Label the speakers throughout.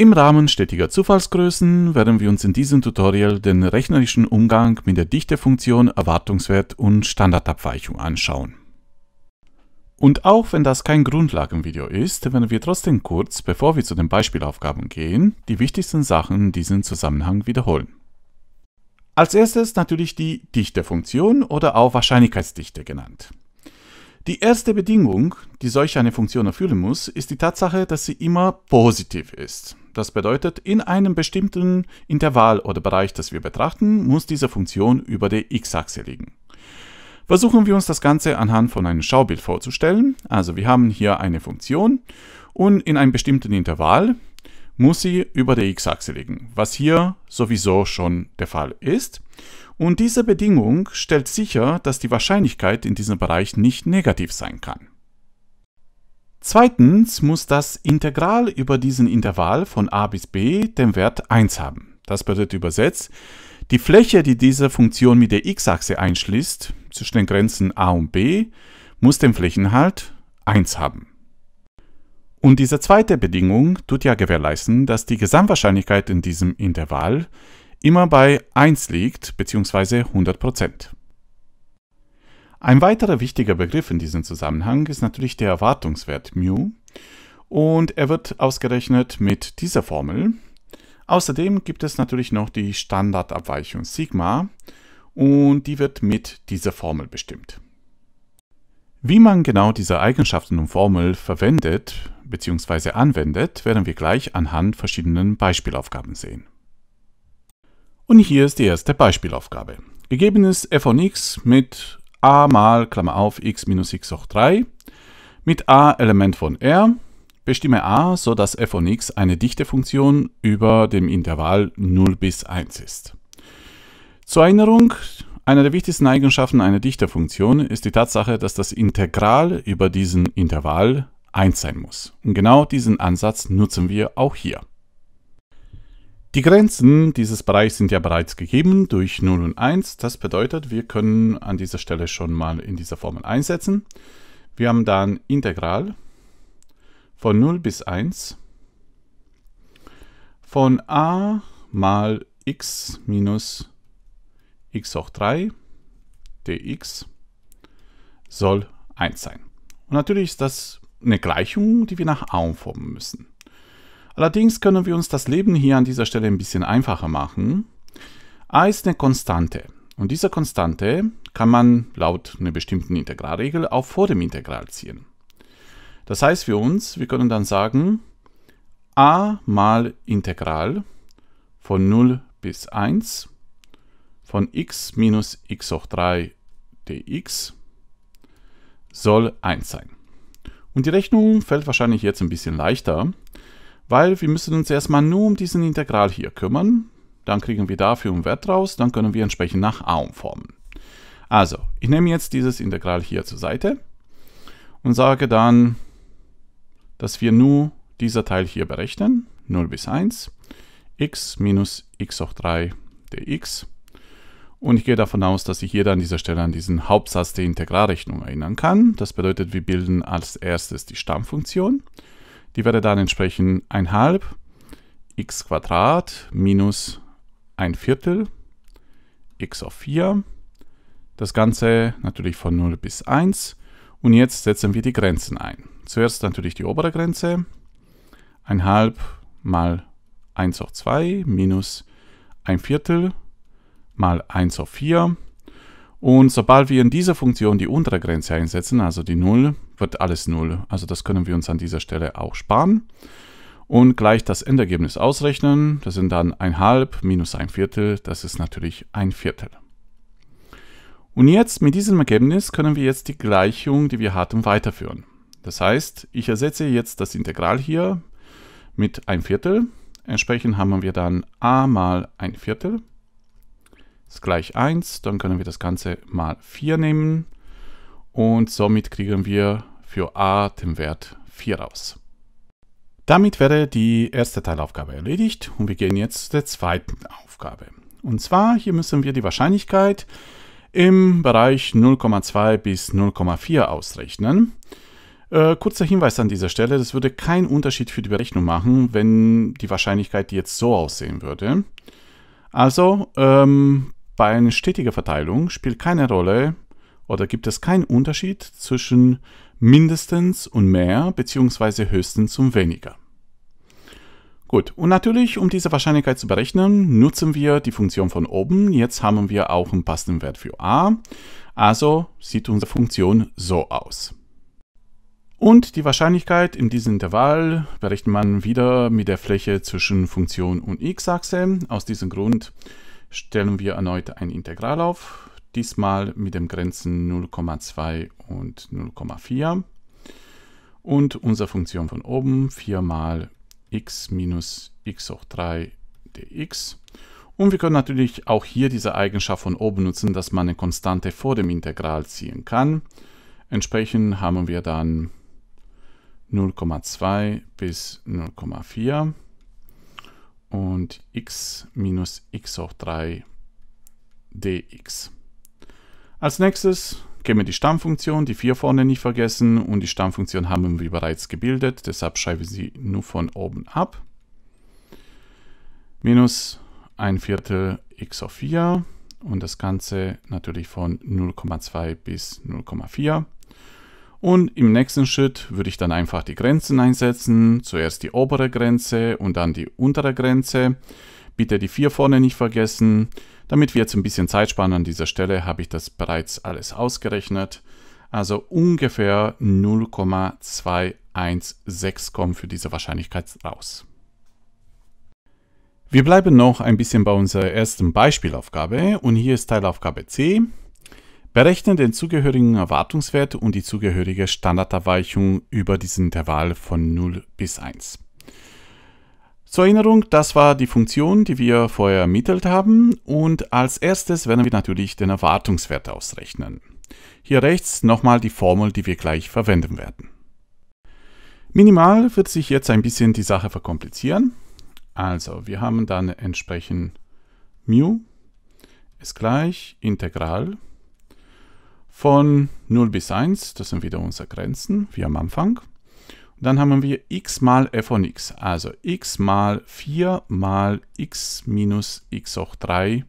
Speaker 1: Im Rahmen stetiger Zufallsgrößen werden wir uns in diesem Tutorial den rechnerischen Umgang mit der Dichtefunktion Erwartungswert und Standardabweichung anschauen. Und auch wenn das kein Grundlagenvideo ist, werden wir trotzdem kurz, bevor wir zu den Beispielaufgaben gehen, die wichtigsten Sachen in diesem Zusammenhang wiederholen. Als erstes natürlich die Dichtefunktion oder auch Wahrscheinlichkeitsdichte genannt. Die erste Bedingung, die solch eine Funktion erfüllen muss, ist die Tatsache, dass sie immer positiv ist. Das bedeutet, in einem bestimmten Intervall oder Bereich, das wir betrachten, muss diese Funktion über der x-Achse liegen. Versuchen wir uns das Ganze anhand von einem Schaubild vorzustellen. Also wir haben hier eine Funktion und in einem bestimmten Intervall muss sie über der x-Achse liegen, was hier sowieso schon der Fall ist. Und diese Bedingung stellt sicher, dass die Wahrscheinlichkeit in diesem Bereich nicht negativ sein kann. Zweitens muss das Integral über diesen Intervall von a bis b den Wert 1 haben. Das bedeutet übersetzt, die Fläche, die diese Funktion mit der x-Achse einschließt, zwischen den Grenzen a und b, muss den Flächenhalt 1 haben. Und diese zweite Bedingung tut ja gewährleisten, dass die Gesamtwahrscheinlichkeit in diesem Intervall immer bei 1 liegt, bzw. 100%. Ein weiterer wichtiger Begriff in diesem Zusammenhang ist natürlich der Erwartungswert μ und er wird ausgerechnet mit dieser Formel. Außerdem gibt es natürlich noch die Standardabweichung Sigma und die wird mit dieser Formel bestimmt. Wie man genau diese Eigenschaften und Formel verwendet bzw. anwendet, werden wir gleich anhand verschiedenen Beispielaufgaben sehen. Und hier ist die erste Beispielaufgabe. Gegeben ist f von x mit a mal, Klammer auf, x minus x hoch 3 mit a Element von R. Bestimme a, so dass f von x eine Dichtefunktion über dem Intervall 0 bis 1 ist. Zur Erinnerung, eine der wichtigsten Eigenschaften einer Dichterfunktion ist die Tatsache, dass das Integral über diesen Intervall 1 sein muss. Und genau diesen Ansatz nutzen wir auch hier. Die Grenzen dieses Bereichs sind ja bereits gegeben durch 0 und 1. Das bedeutet, wir können an dieser Stelle schon mal in dieser Formel einsetzen. Wir haben dann Integral von 0 bis 1 von a mal x minus x hoch 3 dx soll 1 sein. Und natürlich ist das eine Gleichung, die wir nach a umformen müssen. Allerdings können wir uns das Leben hier an dieser Stelle ein bisschen einfacher machen. a ist eine Konstante. Und diese Konstante kann man laut einer bestimmten Integralregel auch vor dem Integral ziehen. Das heißt für uns, wir können dann sagen, a mal Integral von 0 bis 1 von x minus x hoch 3 dx soll 1 sein. Und die Rechnung fällt wahrscheinlich jetzt ein bisschen leichter, weil wir müssen uns erstmal nur um diesen Integral hier kümmern. Dann kriegen wir dafür einen Wert raus, dann können wir entsprechend nach a umformen. Also, ich nehme jetzt dieses Integral hier zur Seite und sage dann, dass wir nur dieser Teil hier berechnen, 0 bis 1, x minus x hoch 3 dx. Und ich gehe davon aus, dass ich hier an dieser Stelle an diesen Hauptsatz der Integralrechnung erinnern kann. Das bedeutet, wir bilden als erstes die Stammfunktion. Die Werte dann entsprechen 1,5 x Quadrat minus 1 Viertel x auf 4. Das Ganze natürlich von 0 bis 1. Und jetzt setzen wir die Grenzen ein. Zuerst natürlich die obere Grenze. 1 1,5 mal 1 auf 2 minus 1 Viertel mal 1 auf 4 und sobald wir in dieser Funktion die untere Grenze einsetzen, also die 0, wird alles 0. Also das können wir uns an dieser Stelle auch sparen. Und gleich das Endergebnis ausrechnen. Das sind dann 1,5 minus 1 Viertel. Das ist natürlich ein Viertel. Und jetzt mit diesem Ergebnis können wir jetzt die Gleichung, die wir hatten, weiterführen. Das heißt, ich ersetze jetzt das Integral hier mit 1 Viertel. Entsprechend haben wir dann a mal 1 Viertel ist gleich 1. Dann können wir das Ganze mal 4 nehmen. Und somit kriegen wir für a den Wert 4 raus. Damit wäre die erste Teilaufgabe erledigt und wir gehen jetzt zur zweiten Aufgabe. Und zwar hier müssen wir die Wahrscheinlichkeit im Bereich 0,2 bis 0,4 ausrechnen. Äh, kurzer Hinweis an dieser Stelle, das würde keinen Unterschied für die Berechnung machen, wenn die Wahrscheinlichkeit jetzt so aussehen würde. Also ähm, bei einer stetigen Verteilung spielt keine Rolle oder gibt es keinen Unterschied zwischen mindestens und mehr bzw. höchstens und weniger. Gut, und natürlich, um diese Wahrscheinlichkeit zu berechnen, nutzen wir die Funktion von oben. Jetzt haben wir auch einen passenden Wert für a. Also sieht unsere Funktion so aus. Und die Wahrscheinlichkeit in diesem Intervall berechnet man wieder mit der Fläche zwischen Funktion und x-Achse. Aus diesem Grund stellen wir erneut ein Integral auf, diesmal mit den Grenzen 0,2 und 0,4 und unsere Funktion von oben 4 mal x minus x hoch 3 dx. Und wir können natürlich auch hier diese Eigenschaft von oben nutzen, dass man eine Konstante vor dem Integral ziehen kann. Entsprechend haben wir dann 0,2 bis 0,4 und x minus x hoch 3 dx. Als nächstes wir die Stammfunktion, die 4 vorne nicht vergessen und die Stammfunktion haben wir bereits gebildet, deshalb schreiben wir sie nur von oben ab. Minus ein Viertel x hoch 4 und das Ganze natürlich von 0,2 bis 0,4. Und im nächsten Schritt würde ich dann einfach die Grenzen einsetzen. Zuerst die obere Grenze und dann die untere Grenze. Bitte die vier vorne nicht vergessen. Damit wir jetzt ein bisschen Zeit sparen an dieser Stelle, habe ich das bereits alles ausgerechnet. Also ungefähr 0,216 kommen für diese Wahrscheinlichkeit raus. Wir bleiben noch ein bisschen bei unserer ersten Beispielaufgabe und hier ist Teilaufgabe C. Berechne den zugehörigen Erwartungswert und die zugehörige Standardabweichung über diesen Intervall von 0 bis 1. Zur Erinnerung, das war die Funktion, die wir vorher ermittelt haben und als erstes werden wir natürlich den Erwartungswert ausrechnen. Hier rechts nochmal die Formel, die wir gleich verwenden werden. Minimal wird sich jetzt ein bisschen die Sache verkomplizieren. Also, wir haben dann entsprechend μ ist gleich Integral von 0 bis 1, das sind wieder unsere Grenzen, wie am Anfang. Und dann haben wir x mal f von x, also x mal 4 mal x minus x hoch 3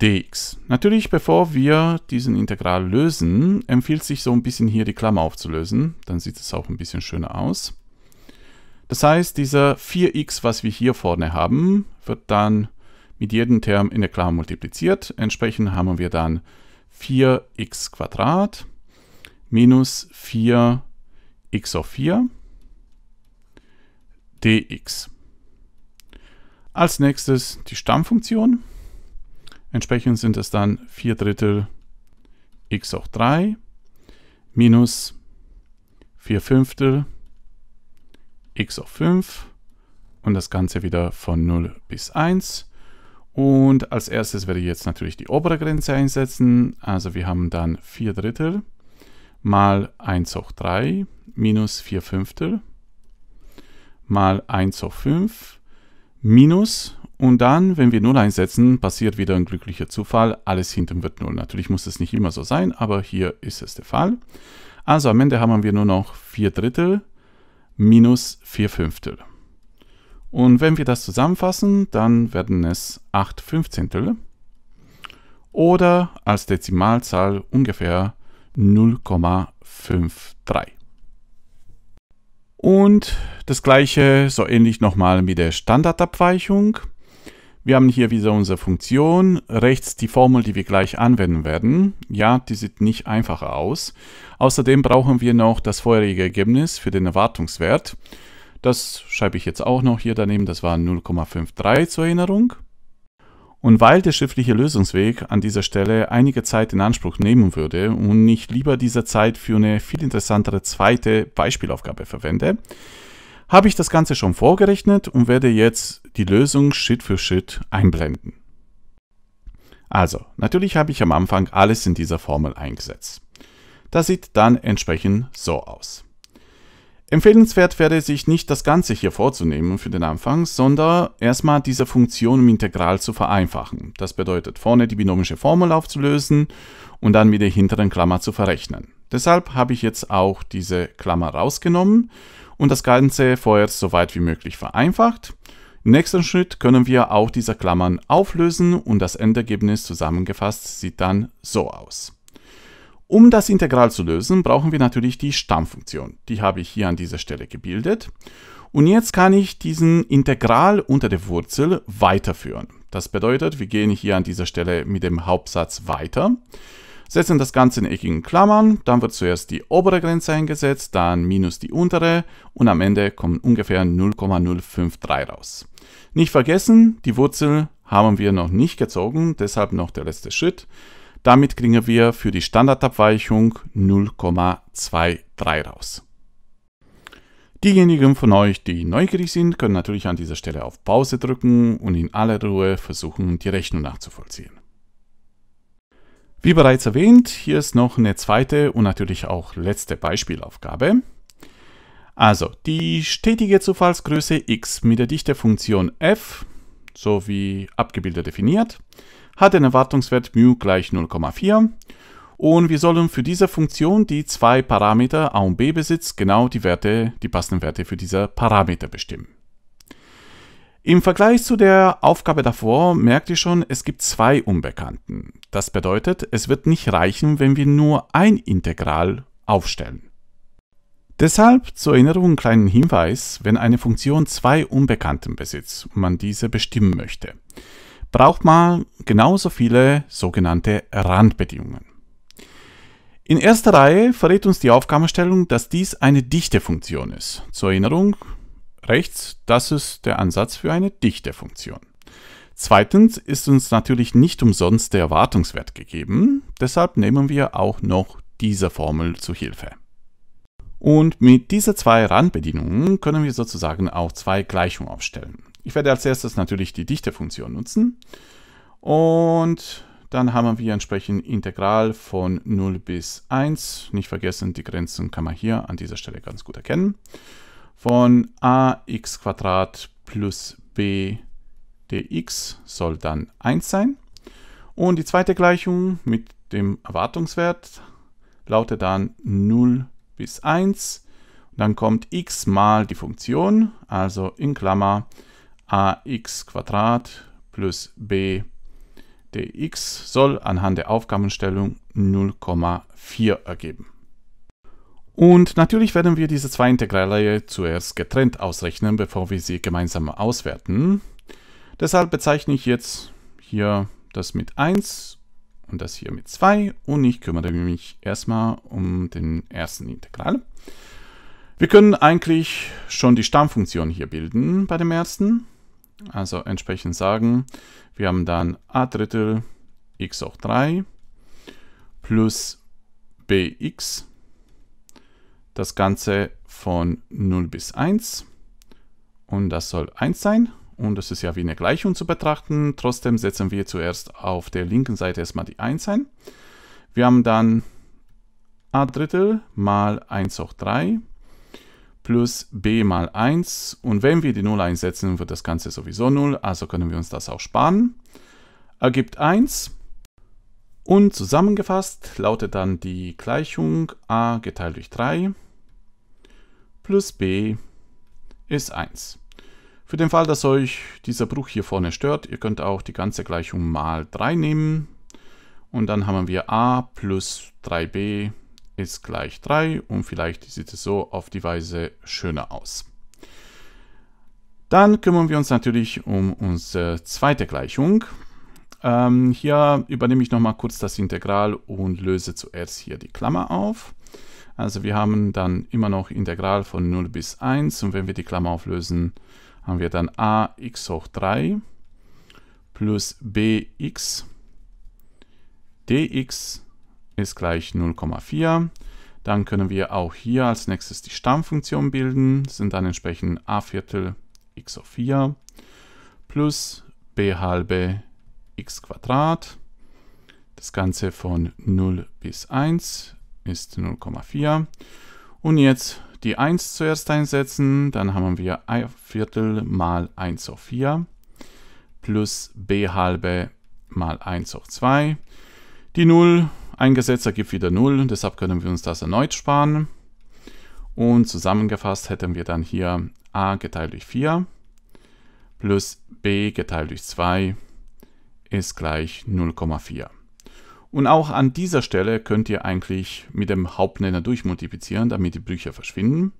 Speaker 1: dx. Natürlich, bevor wir diesen Integral lösen, empfiehlt sich so ein bisschen hier die Klammer aufzulösen. Dann sieht es auch ein bisschen schöner aus. Das heißt, dieser 4x, was wir hier vorne haben, wird dann mit jedem Term in der Klammer multipliziert. Entsprechend haben wir dann 4x minus 4x auf 4 dx. Als nächstes die Stammfunktion. Entsprechend sind es dann 4 Drittel x hoch 3 minus 4 Fünftel x hoch 5 und das Ganze wieder von 0 bis 1 und als erstes werde ich jetzt natürlich die obere Grenze einsetzen. Also wir haben dann 4 Drittel mal 1 hoch 3 minus 4 Fünftel mal 1 hoch 5 minus und dann, wenn wir 0 einsetzen, passiert wieder ein glücklicher Zufall. Alles hinten wird 0. Natürlich muss es nicht immer so sein, aber hier ist es der Fall. Also am Ende haben wir nur noch 4 Drittel minus 4 Fünftel. Und wenn wir das zusammenfassen, dann werden es 8 Fünfzehntel oder als Dezimalzahl ungefähr 0,53. Und das gleiche so ähnlich nochmal mit der Standardabweichung. Wir haben hier wieder unsere Funktion, rechts die Formel, die wir gleich anwenden werden. Ja, die sieht nicht einfacher aus. Außerdem brauchen wir noch das vorherige Ergebnis für den Erwartungswert. Das schreibe ich jetzt auch noch hier daneben. Das war 0,53 zur Erinnerung. Und weil der schriftliche Lösungsweg an dieser Stelle einige Zeit in Anspruch nehmen würde und ich lieber diese Zeit für eine viel interessantere zweite Beispielaufgabe verwende, habe ich das Ganze schon vorgerechnet und werde jetzt die Lösung Schritt für Schritt einblenden. Also, natürlich habe ich am Anfang alles in dieser Formel eingesetzt. Das sieht dann entsprechend so aus. Empfehlenswert wäre es sich nicht das Ganze hier vorzunehmen für den Anfang, sondern erstmal diese Funktion im Integral zu vereinfachen. Das bedeutet vorne die binomische Formel aufzulösen und dann mit der hinteren Klammer zu verrechnen. Deshalb habe ich jetzt auch diese Klammer rausgenommen und das Ganze vorher so weit wie möglich vereinfacht. Im nächsten Schritt können wir auch diese Klammern auflösen und das Endergebnis zusammengefasst sieht dann so aus. Um das Integral zu lösen, brauchen wir natürlich die Stammfunktion. Die habe ich hier an dieser Stelle gebildet. Und jetzt kann ich diesen Integral unter der Wurzel weiterführen. Das bedeutet, wir gehen hier an dieser Stelle mit dem Hauptsatz weiter, setzen das Ganze in eckigen Klammern, dann wird zuerst die obere Grenze eingesetzt, dann minus die untere und am Ende kommen ungefähr 0,053 raus. Nicht vergessen, die Wurzel haben wir noch nicht gezogen, deshalb noch der letzte Schritt. Damit kriegen wir für die Standardabweichung 0,23 raus. Diejenigen von euch, die neugierig sind, können natürlich an dieser Stelle auf Pause drücken und in aller Ruhe versuchen, die Rechnung nachzuvollziehen. Wie bereits erwähnt, hier ist noch eine zweite und natürlich auch letzte Beispielaufgabe. Also die stetige Zufallsgröße x mit der Dichtefunktion f, so wie abgebildet definiert, hat den Erwartungswert μ gleich 0,4 und wir sollen für diese Funktion die zwei Parameter a und b besitzt genau die Werte, die passenden Werte für diese Parameter bestimmen. Im Vergleich zu der Aufgabe davor merkt ihr schon, es gibt zwei Unbekannten. Das bedeutet, es wird nicht reichen, wenn wir nur ein Integral aufstellen. Deshalb zur Erinnerung einen kleinen Hinweis, wenn eine Funktion zwei Unbekannten besitzt und man diese bestimmen möchte braucht man genauso viele sogenannte Randbedingungen. In erster Reihe verrät uns die Aufgabenstellung, dass dies eine dichte Funktion ist. Zur Erinnerung, rechts, das ist der Ansatz für eine dichte Funktion. Zweitens ist uns natürlich nicht umsonst der Erwartungswert gegeben, deshalb nehmen wir auch noch diese Formel zu Hilfe. Und mit dieser zwei Randbedingungen können wir sozusagen auch zwei Gleichungen aufstellen. Ich werde als erstes natürlich die Dichtefunktion nutzen und dann haben wir entsprechend Integral von 0 bis 1. Nicht vergessen, die Grenzen kann man hier an dieser Stelle ganz gut erkennen. Von ax plus b dx soll dann 1 sein. Und die zweite Gleichung mit dem Erwartungswert lautet dann 0 bis 1. Dann kommt x mal die Funktion, also in Klammer ax plus b dx soll anhand der Aufgabenstellung 0,4 ergeben. Und natürlich werden wir diese zwei Integralreihe zuerst getrennt ausrechnen, bevor wir sie gemeinsam auswerten. Deshalb bezeichne ich jetzt hier das mit 1 und das hier mit 2 und ich kümmere mich erstmal um den ersten Integral. Wir können eigentlich schon die Stammfunktion hier bilden bei dem ersten. Also entsprechend sagen, wir haben dann a Drittel x hoch 3 plus bx, das Ganze von 0 bis 1 und das soll 1 sein und das ist ja wie eine Gleichung zu betrachten. Trotzdem setzen wir zuerst auf der linken Seite erstmal die 1 ein. Wir haben dann a Drittel mal 1 hoch 3 plus b mal 1. Und wenn wir die 0 einsetzen, wird das Ganze sowieso 0, also können wir uns das auch sparen. Ergibt 1. Und zusammengefasst lautet dann die Gleichung a geteilt durch 3 plus b ist 1. Für den Fall, dass euch dieser Bruch hier vorne stört, ihr könnt auch die ganze Gleichung mal 3 nehmen. Und dann haben wir a plus 3b ist gleich 3 und vielleicht sieht es so auf die Weise schöner aus. Dann kümmern wir uns natürlich um unsere zweite Gleichung. Ähm, hier übernehme ich nochmal kurz das Integral und löse zuerst hier die Klammer auf. Also wir haben dann immer noch Integral von 0 bis 1 und wenn wir die Klammer auflösen, haben wir dann ax hoch 3 plus bx dx ist gleich 0,4. Dann können wir auch hier als nächstes die Stammfunktion bilden, sind dann entsprechend a Viertel x hoch 4 plus b halbe x Quadrat. Das Ganze von 0 bis 1 ist 0,4. Und jetzt die 1 zuerst einsetzen, dann haben wir a Viertel mal 1 hoch 4 plus b halbe mal 1 hoch 2. Die 0 eingesetzt, ergibt wieder 0, deshalb können wir uns das erneut sparen. Und zusammengefasst hätten wir dann hier a geteilt durch 4 plus b geteilt durch 2 ist gleich 0,4. Und auch an dieser Stelle könnt ihr eigentlich mit dem Hauptnenner durchmultiplizieren, damit die Brüche verschwinden.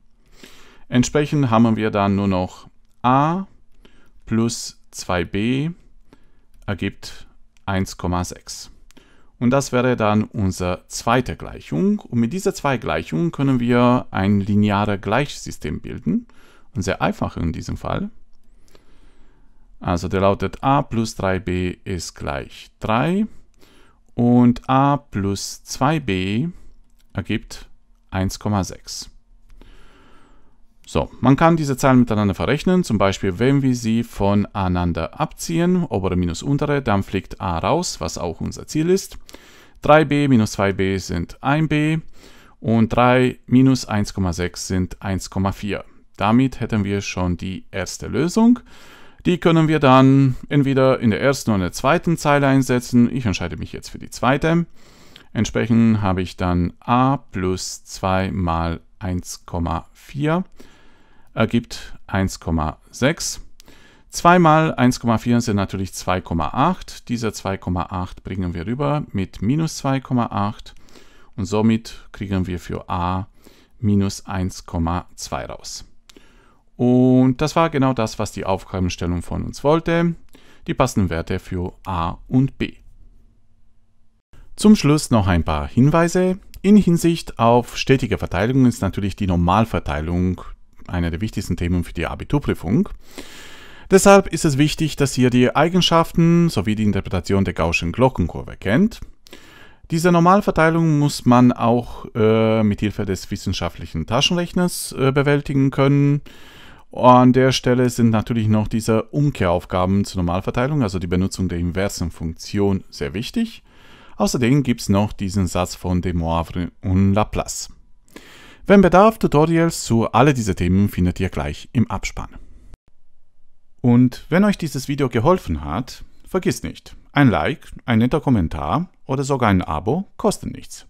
Speaker 1: Entsprechend haben wir dann nur noch a plus 2b ergibt 1,6. Und das wäre dann unsere zweite Gleichung. Und mit dieser zwei Gleichungen können wir ein lineares Gleichsystem bilden. Und sehr einfach in diesem Fall. Also der lautet a plus 3b ist gleich 3. Und a plus 2b ergibt 1,6. So, man kann diese Zahlen miteinander verrechnen, zum Beispiel wenn wir sie voneinander abziehen, obere minus untere, dann fliegt a raus, was auch unser Ziel ist. 3b minus 2b sind 1b und 3 minus 1,6 sind 1,4. Damit hätten wir schon die erste Lösung. Die können wir dann entweder in der ersten oder in der zweiten Zeile einsetzen. Ich entscheide mich jetzt für die zweite. Entsprechend habe ich dann a plus 2 mal 1,4 ergibt 1,6. 2 mal 1,4 sind natürlich 2,8. Dieser 2,8 bringen wir rüber mit minus 2,8 und somit kriegen wir für a minus 1,2 raus. Und das war genau das, was die Aufgabenstellung von uns wollte. Die passenden Werte für a und b. Zum Schluss noch ein paar Hinweise. In Hinsicht auf stetige Verteilung ist natürlich die Normalverteilung einer der wichtigsten Themen für die Abiturprüfung. Deshalb ist es wichtig, dass ihr die Eigenschaften sowie die Interpretation der Gaußschen Glockenkurve kennt. Diese Normalverteilung muss man auch äh, mit Hilfe des wissenschaftlichen Taschenrechners äh, bewältigen können. An der Stelle sind natürlich noch diese Umkehraufgaben zur Normalverteilung, also die Benutzung der inversen Funktion, sehr wichtig. Außerdem gibt es noch diesen Satz von de Moivre und Laplace. Wenn Bedarf, Tutorials zu alle diese Themen findet ihr gleich im Abspann. Und wenn euch dieses Video geholfen hat, vergiss nicht, ein Like, ein netter Kommentar oder sogar ein Abo kosten nichts.